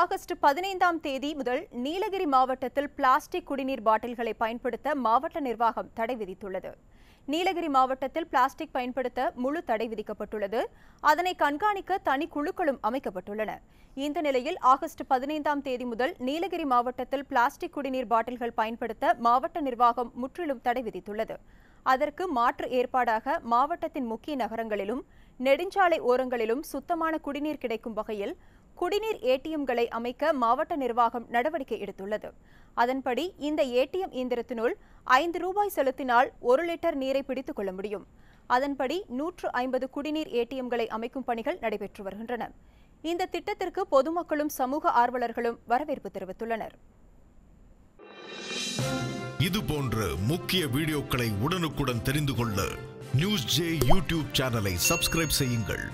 August பதினைந்தாம் தேதி முதல் நீலகிரி மாவட்டத்தில் பிளாஸ்டிக் குடிநீர் பாட்டில்களை பயன்படுத்த மாவட்ட நிர்வாகம் தடை விதித்துள்ளது நீலகிரி மாவட்டத்தில் பிளாஸ்டிக் பயன்படுத்த முழு தடை விதிக்கப்பட்டுள்ளது அதனை கண்காணிக்க தனி குழுக்களும் அமைக்கப்பட்டுள்ளன இந்த நிலையில் ஆகஸ்ட் பதினைந்தாம் தேதி முதல் நீலகிரி மாவட்டத்தில் பிளாஸ்டிக் குடிநீர் பாட்டில்கள் பயன்படுத்த மாவட்ட நிர்வாகம் முற்றிலும் தடை விதித்துள்ளது அதற்கு மாற்று ஏற்பாடாக மாவட்டத்தின் முக்கிய நகரங்களிலும் நெடுஞ்சாலை ஓரங்களிலும் சுத்தமான குடிநீர் கிடைக்கும் வகையில் குடிநீர் ஏடிஎம்களை அமைக்க மாவட்ட நிர்வாகம் நடவடிக்கை எடுத்துள்ளது அதன்படி இந்த ஏடிஎம் இயந்திரத்தினுள் ஐந்து ரூபாய் செலுத்தினால் ஒரு லிட்டர் நீரை பிடித்துக் கொள்ள முடியும் அதன்படி நூற்று ஐம்பது குடிநீர் ஏடிஎம்களை அமைக்கும் பணிகள் நடைபெற்று வருகின்றன இந்த திட்டத்திற்கு பொதுமக்களும் சமூக ஆர்வலர்களும் வரவேற்பு தெரிவித்துள்ளனர் இது போன்ற முக்கிய வீடியோக்களை உடனுக்குடன் தெரிந்து கொள்ள நியூஸ் ஜே யூடியூப் சேனலை சப்ஸ்கிரைப் செய்யுங்கள்